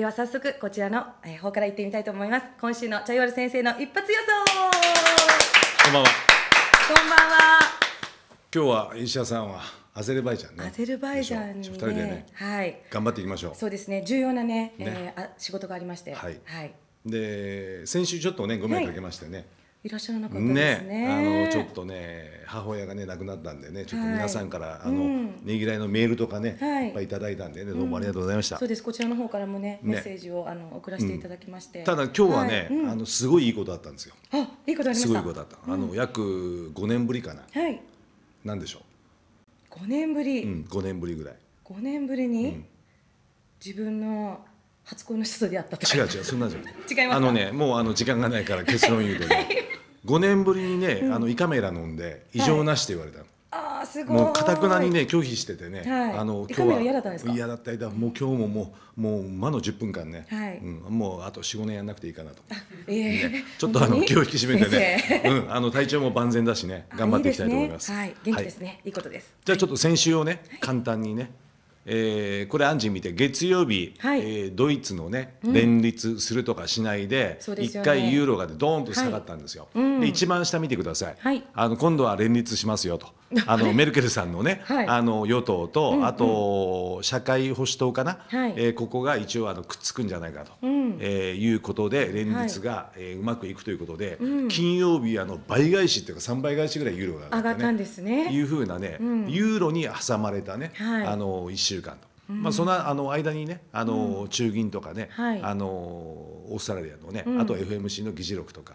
では早速こちらの方から行ってみたいと思います今週の茶岩先生の一発予想こんばんはこんばんは今日は石田さんはアゼルバイジャンねアゼルバイジャンに、ね、人でね、はい、頑張っていきましょうそうですね重要なねね、えー、あ仕事がありましてはい、はい、で先週ちょっとねご迷惑かけましてね、いらっしゃらなかったですね、ね、あのちょっとね母親がね亡くなったんでねちょっと皆さんから、はい、あの、うん、ねぎらいのメールとかね、はい、いっぱいいただいたんでねどうもありがとうございました、うん、そうですこちらの方からもねメッセージを、ね、あの送らせていただきまして、うん、ただ今日はね、はい、あのすごいいいことあったんですよあいいことありましたすごいことだった、あの約五年ぶりかな、はい、なんでしょう五年ぶり、うん、五年ぶりぐらい五年ぶりに、自分の初恋の人と出会ったとか違う違うそんなじゃない違いますあのねもうあの時間がないから結論言うとね、はい、5年ぶりにね、あの胃カメラ飲んで異常なしって言われたの、はいあすごいもうかたくなにね拒否しててね、はい、あの今日は嫌だったんですか嫌だったもう今日ももうもう間の10分間ね、はいうん、もうあと45年やんなくていいかなと、えーね、ちょっとあの気を引き締めてね、うん、あの体調も万全だしね頑張っていきたいと思います。いいすね、はい、元気ですね、はい、いいことですじゃあちょっと先週をね、簡単にねえー、これアンジー見て月曜日、はい、えー、ドイツのね、連立するとかしないで一、ね、回ユーロがでーんと下がったんですよ。はいうん、で一番下見てください、はい、あの今度は連立しますよと。あのメルケルさんのね、はい、あの与党と、うんうん、あと社会保守党かな、はい、えー、ここが一応あのくっつくんじゃないかと、うん、えー、いうことで連立が、はい、えー、うまくいくということで、うん、金曜日あの倍返しっていうか3倍返しぐらいユーロが上がった,、んですね。いうふうなね、うん、ユーロに挟まれたね、はい、あの1週間と。まあ、そのあの間にねあの中銀とかね、はい、あのオーストラリアのね、うん、あと FMC の議事録とか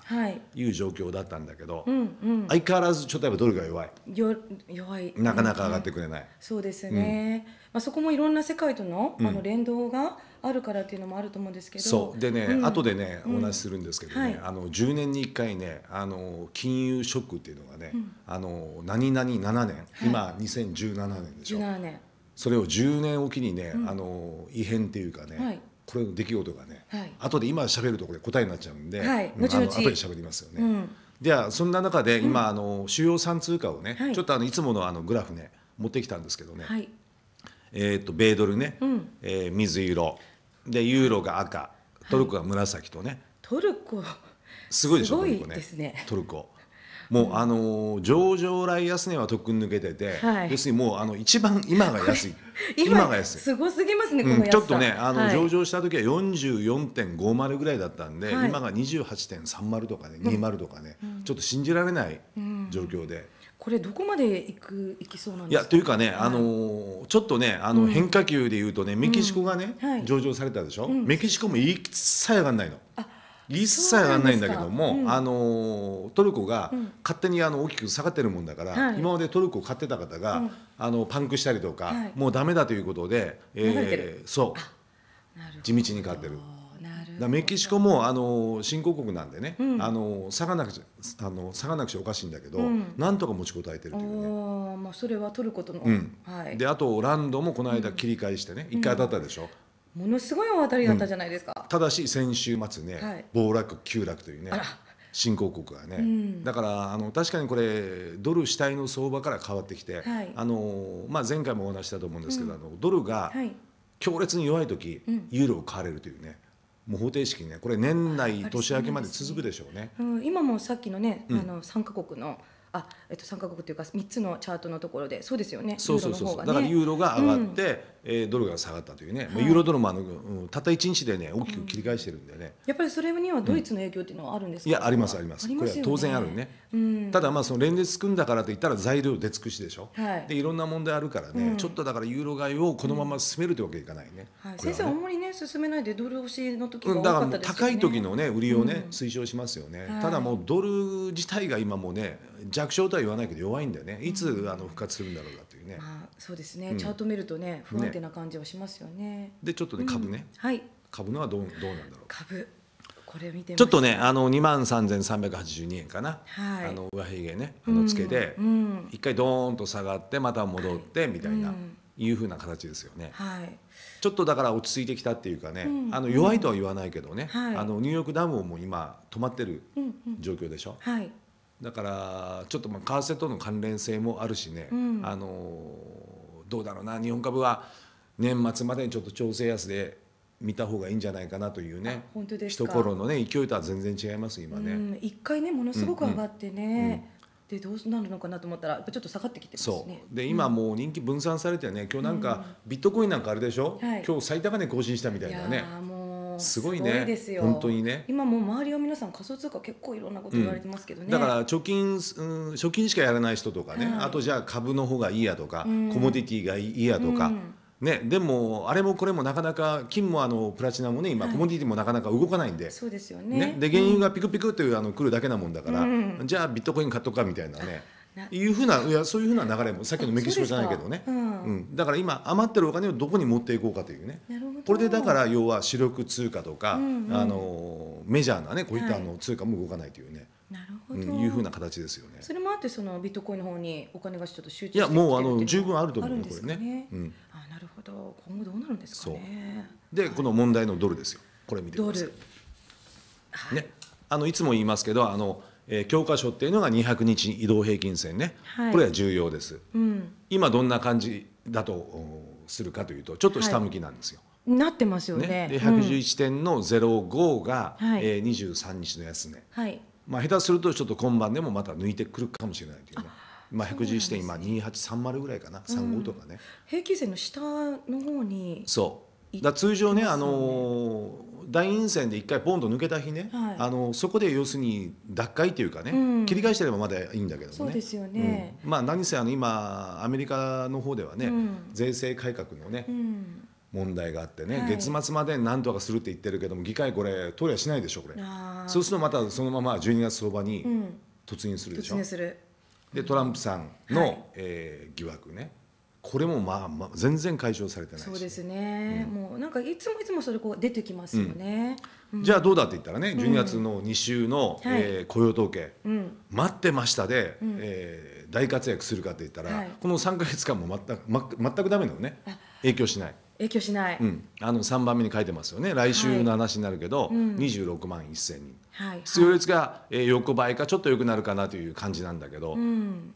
いう状況だったんだけど、うんうん、相変わらずちょっとやっぱドルが弱いよ弱いなかなか上がってくれない、そうですね、うん、まあ、そこもいろんな世界とのあの連動があるからっていうのもあると思うんですけど、そうでね、うん、後でねお話しするんですけどね、はい、あの10年に1回ねあの金融ショックっていうのがね、あの何々7年、はい、今2017年でしょ。17年それを10年おきにね、あの異変っていうかね、はい、これの出来事がね、はい、後で今喋るとこれ答えになっちゃうんで、はい、後で喋りますよね。うんではそんな中で今、あの主要産通貨をね、ちょっとあのいつものあのグラフね持ってきたんですけどね、えー、と米ドルね、うえ水色でユーロが赤トルコが紫とね、トルコすごいでしょトルコねトルコもうあの上場来安値はとっくに抜けてて、はい、要するにもうあの一番今が安い 今が安いすごすぎますね、うん、ちょっとねあの、はい、上場した時は44.50ぐらいだったんで、はい、今が28.30とかね20とかね、うん、ちょっと信じられない状況で。うんこれどこまでいくいきそうなんいやというかね、あのちょっとねあの変化球でいうとね、うん、メキシコがね、うんはい、上場されたでしょ、うん、メキシコも一切上がんないの。あ一切さえ上がらないんだけども、うん、あのトルコが勝手にあの大きく下がってるもんだから、今までトルコを買ってた方が、うん、あのパンクしたりとか、はい、もうだめだということで、えー、そう地道に買ってる。だメキシコもあの新興国なんでね、うん、あの下がなくちゃあの下がなくちゃおかしいんだけど、うん、なんとか持ちこたえてるというね。まあそれはトルコとの。うん、はい。であとランドもこの間切り替えしてね、一、回当たったでしょ。ものすごい大当たりだったじゃないですか、うん、ただし先週末ね、はい、暴落急落というね新興国はね、うん、だからあの確かにこれドル主体の相場から変わってきて、はい、あのまあ、前回もお話したと思うんですけど、うん、あのドルが強烈に弱い時、はい、ユーロを買われるというねもう方程式ねこれ年内年明けまで続くでしょうね。うね今もさっきのね、あの3カ国のあ、えっと、3か国というか3つのチャートのところでそうですよねそうそうそう、ね、だからユーロが上がって、えドルが下がったというね、はい、ユーロドルもあの、うん、たった1日でね大きく切り返してるんでね、やっぱりそれにはドイツの影響っていうのはあるんですか、いやありますあります、ね、これは当然あるね、うん、ただまあその連日組んだからといったら材料出尽くしでしょ、はい、でいろんな問題あるからね、うん、ちょっとだからユーロ買いをこのまま進めるというわけにいかないね、はい、ね先生あんまりね進めないでドル押しの時が多かったですよね、高い時のね売りをね、推奨しますよね、ただもうドル自体が今もね弱小とは言わないけど弱いんだよねいつあの復活するんだろうかいうね、まあ、そうですね、うん、チャート見るとね不安定な感じはしますよね、ね、でちょっとね株ね、うん、はい、株のはどうどうなんだろう株これ見てちょっとねあの2万3382円かな、はい、あの上髭ねあの付けで、ううん、一回ドーンと下がってまた戻ってみたいな、はい、いうふうな形ですよね、はい、ちょっとだから落ち着いてきたっていうかね、うん、あの弱いとは言わないけどね、あのニューヨークダムも今止まってる状況でしょ、うはい、だからちょっとまあ為替との関連性もあるしね、うん、あのどうだろうな日本株は年末までにちょっと調整安で見た方がいいんじゃないかなというね本当です一頃のね勢いとは全然違います今ね一回ねものすごく上がってね、うんうん、でどうなるのかなと思ったらちょっと下がってきてますねで今もう人気分散されてね今日なんか、ビットコインなんかあれでしょ、うん、今日最高値更新したみたいなね、すごいねですよ本当にね今もう周りは皆さん仮想通貨結構いろんなこと言われてますけどね、うん、だから貯金、うん、貯金しかやらない人とかね、あとじゃあ株の方がいいやとか、うん、コモディティがいいやとか、ね、でもあれもこれもなかなか金もあのプラチナもね今、コモディティもなかなか動かないんで、そうですよね、ね、で原油がピクピクというあの来るだけなもんだから、じゃあビットコイン買っとくかみたいなねいうふうないやそういうふうな流れもさっきのメキシコじゃないけどね、うん、うん、だから今余ってるお金をどこに持っていこうかというねなるほどこれでだから要は主力通貨とか、うんうん、あのメジャーなねこういったあの通貨も動かないというね。はいなるほど、うん、いうふうな形ですよね。それもあってそのビットコインの方にお金がちょっと集中していやもうあの十分あると思う、ね、これね。うん、あなるほど今後どうなるんですかね。でこの問題のドルですよこれ見てください。ね、あのいつも言いますけどあの。えー、教科書っていうのが200日移動平均線ね、はい、これは重要です、うん、今どんな感じだとするかというとちょっと下向きなんですよ。はいなってますよね。ねで111点の05が、うんえー、23日の安値、はい、まあ、下手するとちょっと今晩でもまた抜いてくるかもしれないというね。まあ、111点今2830ぐらいかな、うん、35とかね平均線の下の方にそうだ通常ねあのー大陰線で一回ボンと抜けた日ね、はい、あのそこで要するに脱会というかね、うん、切り返してればまだいいんだけどもねそうですよね、うん、まあ何せあの今アメリカの方ではね、うん、税制改革のね、問題があってね、はい、月末まで何とかするって言ってるけども議会これ通りはしないでしょこれそうするとまたそのまま12月相場に突入するでしょ、突入するでトランプさんの、はい、えー、疑惑ねこれもまあ、まあ、全然解消されてないそうですね、うん、もうなんかいつもいつもそれこう出てきますよね、うん、じゃあどうだって言ったらね、うん、12月の2週の、うん、えー、雇用統計、うん、待ってましたで、うん、えー、大活躍するかって言ったら、はい、この3か月間も全く、全くダメなのね影響しない影響しない、うん、あの3番目に書いてますよね来週の話になるけど、はいうん、26万1000人、はい、失業率が、えー、横ばいかちょっと良くなるかなという感じなんだけど、うん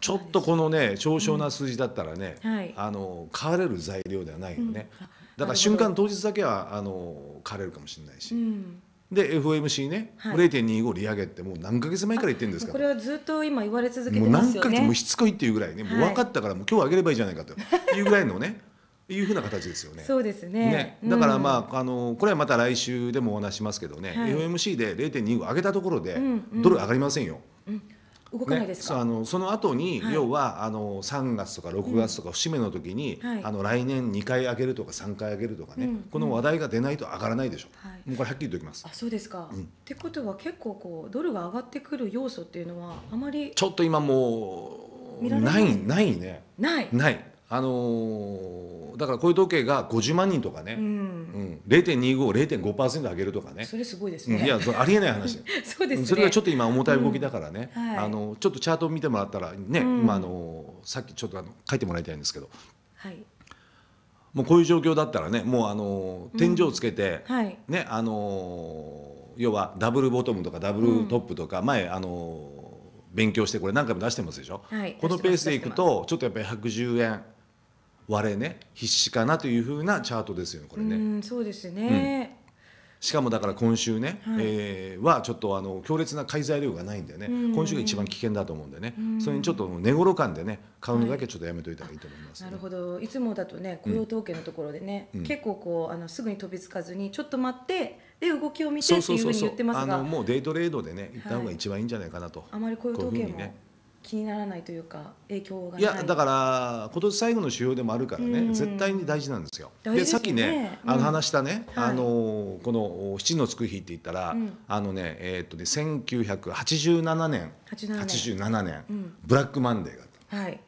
ちょっとこのね少々な数字だったらね、うんはい、あの買われる材料ではないよね、うん、だから瞬間当日だけはあの買われるかもしれないし、うん、で FOMC ね、はい、0.25利上げってもう何ヶ月前から言ってるんですかこれはずっと今言われ続けてます、ね、もう何ヶ月もしつこいっていうぐらいね、もう分かったからもう今日上げればいいじゃないかというぐらいのねいうふうな形ですよね。そうですね。ねだからまあ、うん、あのこれはまた来週でもお話しますけどね、はい、FOMC で0.25上げたところで、うんうん、ドル上がりませんよ。動かないですか、ね、あのその後に、はい、要はあの3月とか6月とか節目の時に、うんあの来年2回上げるとか3回上げるとかね、うん、この話題が出ないと上がらないでしょ、うん、はい、もうこれはっきり言っておきます。あそうですか、うん、ってことは結構こうドルが上がってくる要素っていうのはあまりちょっと今もうないないねないないあのーだからこういう統計が50万人とかね、うんうん、0.250.5%上げるとかねそれすごいですね。うんいやありえない話 そうですね。それがちょっと今重たい動きだからね、うんはいあのちょっとチャートを見てもらったらね、うん今あのさっきちょっとあの書いてもらいたいんですけどはい。もうこういう状況だったらねもうあの天井をつけて、はい。ねあの要はダブルボトムとかダブルトップとか、前あの勉強してこれ何回も出してますでしょ、はいこのペースでいくとちょっとやっぱり110円割れね必至かなというふうなチャートですよねこれね。うんそうですね、うん、しかもだから今週ね、はい、えー、はちょっとあの強烈な買い材料がないんでね、今週が一番危険だと思うんでね、うん、それにちょっと寝頃感でね買うのだけちょっとやめといた方がいいと思います、ねはい、なるほどいつもだとね雇用統計のところでね、うん、結構こうあのすぐに飛びつかずにちょっと待ってで動きを見てっていうふうに言ってますがもうデイトレードでね行った方が一番いいんじゃないかなと、はい、あまり雇用統計も、ね、気にならないというか影響がいやだから今年最後の主要でもあるからね、うん、絶対に大事なんですよ。で、ね、さっきね、うん、あの話したね、あのこの「七のつく日」って言ったら、うん、あのねえー、っとね1987年87年ブラックマンデーがはい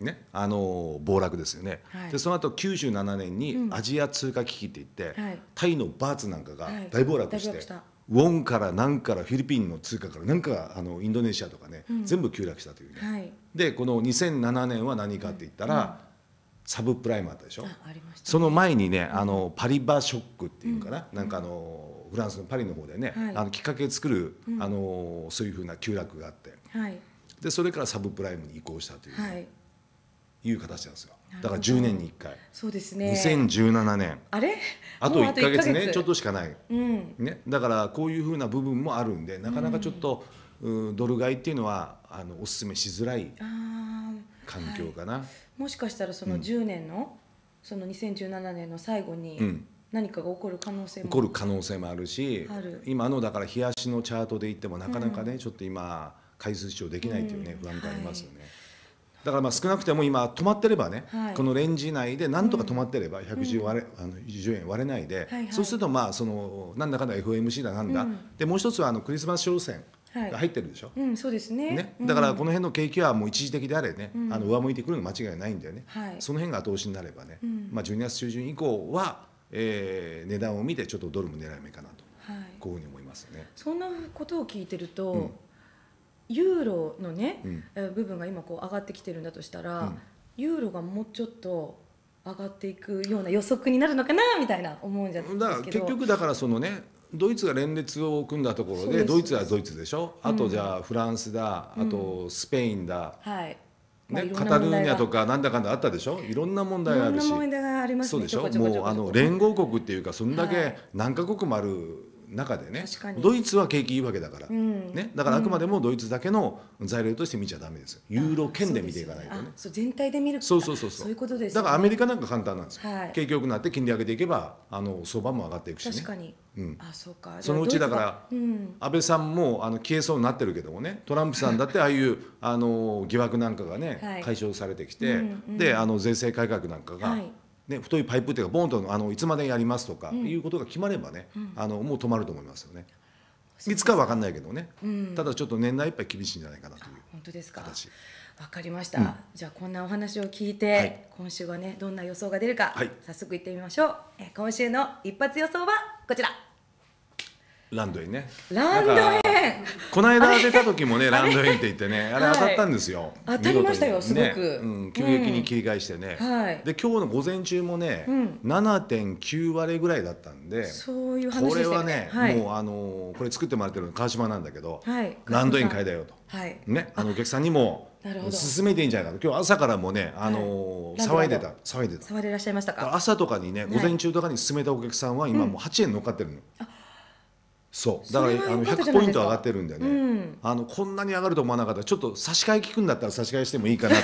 ね、あの暴落ですよね、はい、でその後97年にアジア通貨危機っていって、はい、タイのバーツなんかが大暴落して。ウォンから何からフィリピンの通貨から何かあのインドネシアとかね、うん、全部急落したというね、はい、でこの2007年は何かって言ったら、うんサブプライムあったでしょ、ね、その前にねあのパリバショックっていうかな、うん、なんかあのフランスのパリの方でね、あのきっかけ作る、あのそういうふうな急落があって、はい、でそれからサブプライムに移行したという、ね、いう形なんですよだから10年に1回そうですね2017年あれあと1か月ねちょっとしかない、うん、ね、だからこういうふうな部分もあるんでなかなかちょっと、うん、ドル買いっていうのはあのおすすめしづらい環境かな、はい、もしかしたらその10年の、うん、その2017年の最後に、うん何かが起こる可能性も起こる可能性もあるし今のだから冷やしのチャートで言ってもなかなかね、うん、ちょっと今回数視聴できないというね、不安がありますよね。はいだからまあ少なくても今止まってればね、はい、このレンジ内でなんとか止まってれば110割れ、うん、あの10円割れないで、はいはい、そうするとまあそのなんだかんだ FOMC だなんだ、うん、でもう一つはあのクリスマス商戦が入ってるでしょ、はい、うん、そうですね、ね、だからこの辺の景気はもう一時的であれね、うん、あの上向いてくるの間違いないんだよね、はい、その辺が後押しになればね、まあ、12月中旬以降は、えー、値段を見てちょっとドルも狙い目かなと、はい、こういうふうに思いますね。そんなことを聞いてると、ユーロのね、うん、部分が今こう上がってきてるんだとしたら、うん、ユーロがもうちょっと上がっていくような予測になるのかなみたいな思うんじゃないですか結局だからそのねドイツが連列を組んだところでドイツはドイツでしょ、あとじゃあフランスだ、あとスペインだ、はいね、カタルーニャとかなんだかんだあったでしょいろんな問題があるし、そうでしょもうあの連合国っていうかそんだけ何カ国もある中でねドイツは景気いいわけだから、うん、ね、だからあくまでもドイツだけの材料として見ちゃだめですよ、ユーロ圏で見ていかないとねそう全体で見るそうそうそうそういうことです、ね、だからアメリカなんか簡単なんですよ、はい、景気よくなって金利上げていけばあの相場も上がっていくし、ね、確かに、うん、あそうかそのうちだから、うん、安倍さんもあの消えそうになってるけどもねトランプさんだってああいうあの疑惑なんかがね、解消されてきて、であの税制改革なんかが、はいね、太いパイプっていうかボンとあのいつまでやりますとかいうことが決まればね、あのもう止まると思いますよね。いつか分かんないけどね、うん、ただちょっと年内いっぱい厳しいんじゃないかなという本当ですか分かりました、うん、じゃあこんなお話を聞いて、はい、今週はねどんな予想が出るか、はい、早速いってみましょう、え今週の一発予想はこちらランドインねランドインこの間出た時もね ランドインって言ってねあれ当たったんですよ、当たりましたよすごく、急激に切り返してね、で今日の午前中もね、7.9割ぐらいだったんでそういう話これはね、もうあのこれ作ってもらってるの川島なんだけど、ランドイン買いだよと、ねあのお客さんにも進めていいんじゃないかと今日朝からもね、あの騒いでた騒いでた騒いでらっしゃいましたか朝とかにね午前中とかに進めたお客さんは今もう8円乗っかってるの、そうだからあの100ポイント上がってるんでね、うん、あのこんなに上がると思わなかったちょっと差し替え聞くんだったら差し替えしてもいいかなと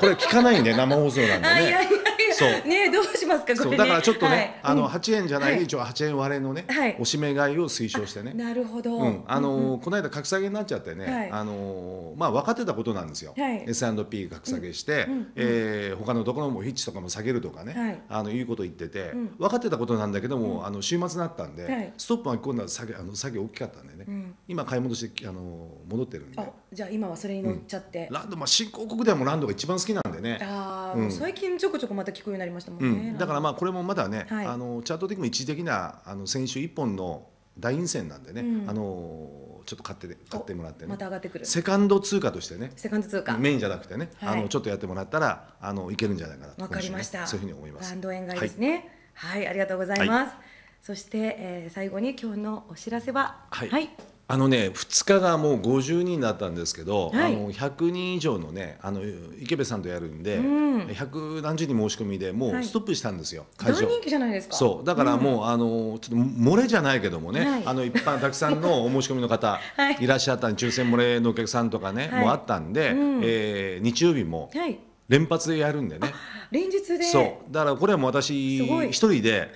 これ聞かないんで生放送なんでねそう ねどうしますかこれ、ね、だからちょっとね、はい、あの8円じゃない、はい、一応8円割れのね、はい、おしめ買いを推奨してねなるほど、うん、あの、うんうん、この間格下げになっちゃってね、あのまあ分かってたことなんですよ、はい、S&P 格下げして、うんうん、え他のところもヒッチとかも下げるとかね、あのいうこと言ってて、分かってたことなんだけども、あの週末になったんで、ストップが今度は下げあの下げ大きかったんでね、今買い戻してあの戻ってるんで。じゃあ今はそれに乗っちゃって、うん、ランドまあ新興国ではもランドが一番好きなんでねあ、うん、最近ちょこちょこまた聞くようになりましたもんね、うん、だからまあこれもまだね、はい、あのチャート的に一時的なあの先週一本の大陰線なんでね、うん、あのちょっと買って買ってもらってねまた上がってくるセカンド通貨としてねセカンド通貨メインじゃなくてね、はい、あのちょっとやってもらったらあのいけるんじゃないかなわ、かりましたそういうふうに思いますランド円買いですね、はい、はい、ありがとうございます、そして、えー、最後に今日のお知らせははいあのね2日がもう50人だったんですけど、はい、あの100人以上のねあの池部さんとやるんで、百、うん、何十人申し込みでもうストップしたんですよ、はい、大人気じゃないですかそうだからもう、うん、あのちょっと漏れじゃないけどもね、はい、あの一般たくさんの お申し込みの方、い、らっしゃったんで抽選漏れのお客さんとかね、もあったんで、うん、えー、日曜日も。連発でやるんでね。連日で。そう、だからこれはもう私一人で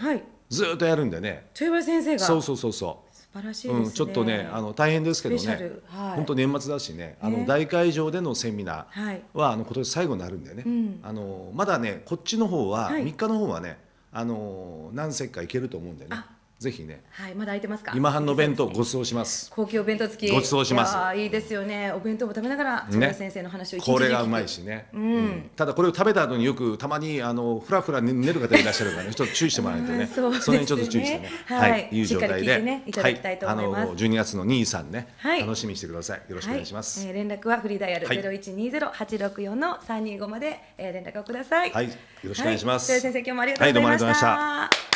ずっとやるんでね。豊橋先生が。そうそうそうそう。晴らしいですね、うん、ちょっとねあの大変ですけどね、はい、本当年末だしねあの大会場でのセミナーは、あの今年最後になるんでね、うん、あのまだねこっちの方は、はい、3日の方はねあの何席か行けると思うんでね。ぜひね。はい、まだ空いてますか。今半の弁当ご馳走します。高級弁当付き。ご馳走します。いいですよね。お弁当も食べながら、ね、先生の話をこれがうまいしね。うん。ただこれを食べた後によくたまにあのふらふら寝る方いらっしゃるからね、ちょっと注意してもらえて ね。その辺ちょっと注意してね。はい。いう状態で、いただきたいと思います。あの12月の二三ね、楽しみにしてください。よろしくお願いします。連絡はフリーダイヤルゼロ一二ゼロ八六四の三二五まで連絡をください。はい。よろしくお願いします。先生今日もありがとうございました。はい、どうもありがとうございました。